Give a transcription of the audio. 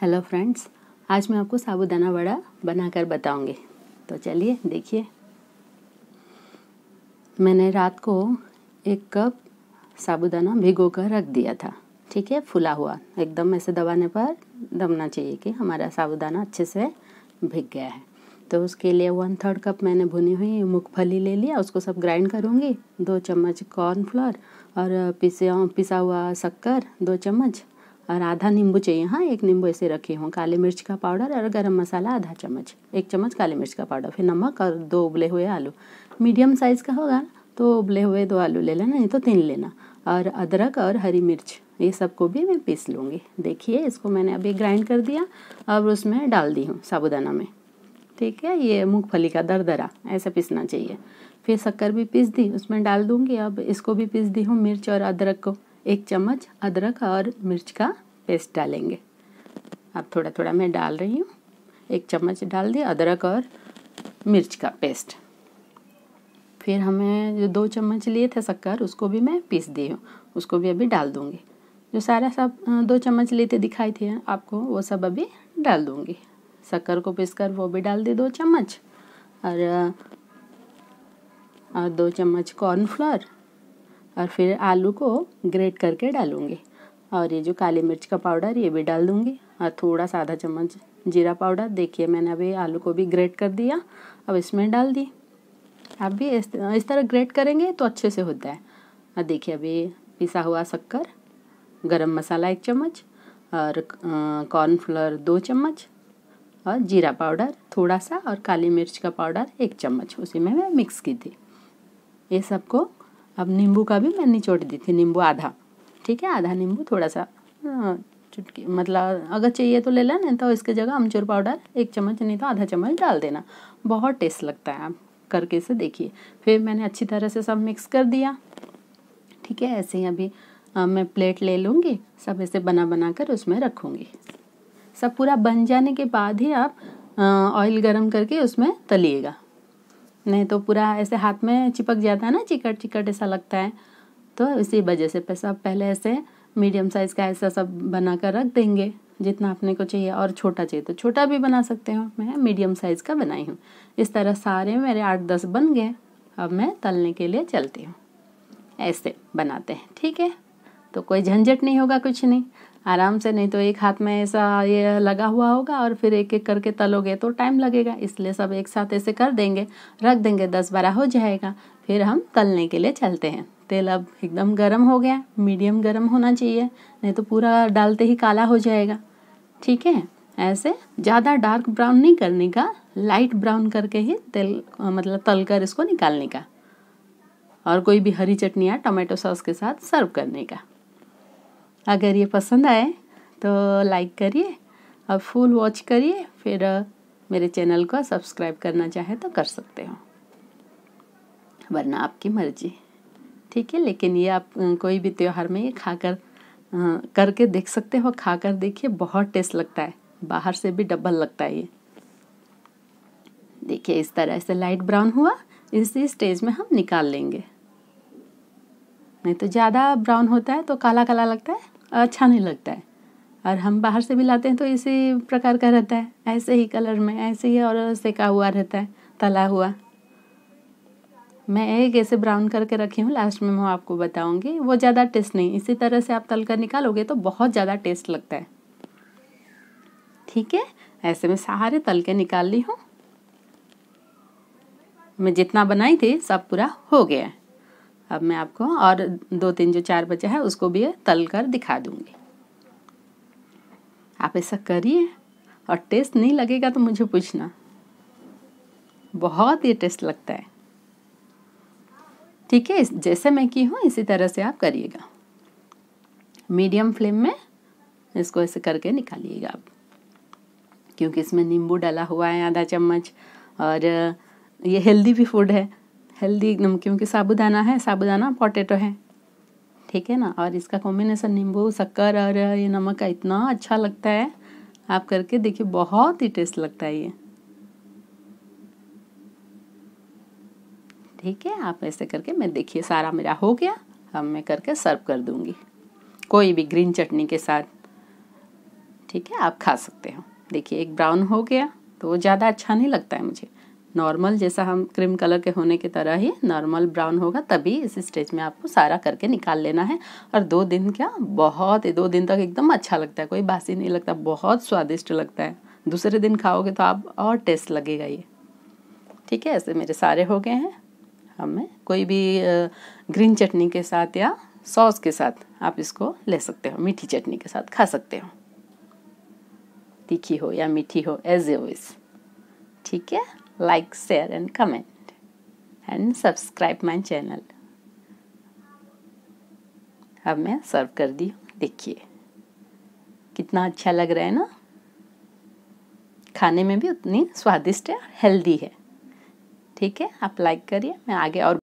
Hello friends आज मैं आपको साबुदाना वड़ा बनाकर बताऊंगी तो चलिए देखिए मैंने रात को एक कप साबुदाना भिगो कर रख दिया था ठीक है फुला हुआ एकदम ऐसे दबाने पर दबना चाहिए कि हमारा साबुदाना अच्छे से भिग गया है तो उसके लिए वन थर्ड कप मैंने भुनी हुई मूँगफली ले लिया उसको सब ग्राइंड करूँगी दो चम्मच कॉर्नफ्लोर और पिसे पिसा हुआ शक्कर दो चम्मच और आधा नींबू चाहिए हाँ एक नींबू ऐसे रखे हों काली मिर्च का पाउडर और गरम मसाला आधा चम्मच एक चम्मच काली मिर्च का पाउडर फिर नमक और दो उबले हुए आलू मीडियम साइज़ का होगा तो उबले हुए दो आलू ले लेना नहीं तो तीन लेना और अदरक और हरी मिर्च ये सब को भी मैं पीस लूँगी देखिए इसको मैंने अभी ग्राइंड कर दिया और उसमें डाल दी हूँ साबुदाना में ठीक है ये मूँगफली का दरदरा ऐसा पीसना चाहिए फिर शक्कर भी पीस दी उसमें डाल दूँगी अब इसको भी पीस दी हूँ मिर्च और अदरक को एक चम्मच अदरक और मिर्च का पेस्ट डालेंगे अब थोड़ा थोड़ा मैं डाल रही हूँ एक चम्मच डाल दिया अदरक और मिर्च का पेस्ट फिर हमें जो दो चम्मच लिए थे शक्कर उसको भी मैं पीस दी हूँ उसको भी अभी डाल दूँगी जो सारा सब दो चम्मच लेते दिखाई थे आपको वो सब अभी डाल दूँगी शक्कर को पीस कर वो भी डाल दी दो चम्मच और, और दो चम्मच कॉर्नफ्लोर और फिर आलू को ग्रेट करके डालूँगी और ये जो काली मिर्च का पाउडर ये भी डाल दूँगी और थोड़ा सा आधा चम्मच जीरा पाउडर देखिए मैंने अभी आलू को भी ग्रेट कर दिया अब इसमें डाल दी आप भी इस, इस तरह ग्रेट करेंगे तो अच्छे से होता है और देखिए अभी पिसा हुआ शक्कर गरम मसाला एक चम्मच और कॉर्नफ्लोर दो चम्मच और जीरा पाउडर थोड़ा सा और काली मिर्च का पाउडर एक चम्मच उसी में मैं मिक्स की थी ये सबको अब नींबू का भी मैं निचोड़ दी थी नींबू आधा ठीक है आधा नींबू थोड़ा सा हाँ, चुटकी मतलब अगर चाहिए तो ले लेना तो इसके जगह अमचूर पाउडर एक चम्मच नहीं तो आधा चम्मच डाल देना बहुत टेस्ट लगता है आप करके से देखिए फिर मैंने अच्छी तरह से सब मिक्स कर दिया ठीक है ऐसे ही अभी आ, मैं प्लेट ले लूँगी सब ऐसे बना बना कर उसमें रखूँगी सब पूरा बन जाने के बाद ही आप ऑयल गरम करके उसमें तलिएगा नहीं तो पूरा ऐसे हाथ में चिपक जाता है ना चिकट चिकट ऐसा लगता है तो इसी वजह से पेशाब पहले ऐसे मीडियम साइज़ का ऐसा सब बना कर रख देंगे जितना अपने को चाहिए और छोटा चाहिए तो छोटा भी बना सकते हो मैं मीडियम साइज़ का बनाई हूँ इस तरह सारे मेरे आठ दस बन गए अब मैं तलने के लिए चलती हूँ ऐसे बनाते हैं ठीक है तो कोई झंझट नहीं होगा कुछ नहीं आराम से नहीं तो एक हाथ में ऐसा ये लगा हुआ होगा और फिर एक एक करके तलोगे तो टाइम लगेगा इसलिए सब एक साथ ऐसे कर देंगे रख देंगे दस बारह हो जाएगा फिर हम तलने के लिए चलते हैं तेल अब एकदम गर्म हो गया मीडियम गर्म होना चाहिए नहीं तो पूरा डालते ही काला हो जाएगा ठीक है ऐसे ज़्यादा डार्क ब्राउन नहीं करने का लाइट ब्राउन करके ही तेल मतलब तल कर इसको निकालने का और कोई भी हरी चटनी या टोमेटो सॉस के साथ सर्व करने का अगर ये पसंद आए तो लाइक करिए और फुल वॉच करिए फिर मेरे चैनल को सब्सक्राइब करना चाहे तो कर सकते हो वरना आपकी मर्जी ठीक है लेकिन ये आप कोई भी त्यौहार में ये खा कर करके देख सकते हो खा कर देखिए बहुत टेस्ट लगता है बाहर से भी डबल लगता है ये देखिए इस तरह से लाइट ब्राउन हुआ इसी स्टेज में हम निकाल लेंगे नहीं तो ज़्यादा ब्राउन होता है तो काला काला लगता है अच्छा नहीं लगता है और हम बाहर से भी लाते हैं तो इसी प्रकार का रहता है ऐसे ही कलर में ऐसे ही और सेका हुआ रहता है तला हुआ मैं एक ऐसे ब्राउन करके रखी हूँ लास्ट में मैं आपको बताऊँगी वो ज़्यादा टेस्ट नहीं इसी तरह से आप तल कर निकालोगे तो बहुत ज़्यादा टेस्ट लगता है ठीक है ऐसे में सारे तल के निकाल ली हूँ मैं जितना बनाई थी सब पूरा हो गया है अब मैं आपको और दो तीन जो चार बचा है उसको भी तल कर दिखा दूंगी आप ऐसा करिए और टेस्ट नहीं लगेगा तो मुझे पूछना बहुत ही टेस्ट लगता है ठीक है जैसे मैं की हूँ इसी तरह से आप करिएगा मीडियम फ्लेम में इसको ऐसे करके निकालिएगा आप क्योंकि इसमें नींबू डाला हुआ है आधा चम्मच और ये हेल्दी भी फूड है हेल्दी एकदम क्योंकि साबुदाना है साबुदाना पोटैटो है ठीक है ना और इसका कॉम्बिनेसन नींबू शक्कर और ये नमक का इतना अच्छा लगता है आप करके देखिए बहुत ही टेस्ट लगता है ये ठीक है आप ऐसे करके मैं देखिए सारा मेरा हो गया अब मैं करके सर्व कर दूंगी कोई भी ग्रीन चटनी के साथ ठीक है आप खा सकते हो देखिए एक ब्राउन हो गया तो वो ज़्यादा अच्छा नहीं लगता है मुझे नॉर्मल जैसा हम क्रीम कलर के होने की तरह ही नॉर्मल ब्राउन होगा तभी इस स्टेज में आपको सारा करके निकाल लेना है और दो दिन क्या बहुत दो दिन तक एकदम अच्छा लगता है कोई बासी नहीं लगता बहुत स्वादिष्ट लगता है दूसरे दिन खाओगे तो आप और टेस्ट लगेगा ये ठीक है ऐसे मेरे सारे हो गए हैं हमें कोई भी ग्रीन चटनी के साथ या सॉस के साथ आप इसको ले सकते हो मीठी चटनी के साथ खा सकते हो तीखी हो या मीठी हो एज ए वेज ठीक है like, share and comment and subscribe my channel. अब मैं सर्व कर दी देखिए कितना अच्छा लग रहा है ना खाने में भी उतनी स्वादिष्ट है हेल्दी है ठीक है आप लाइक करिए मैं आगे और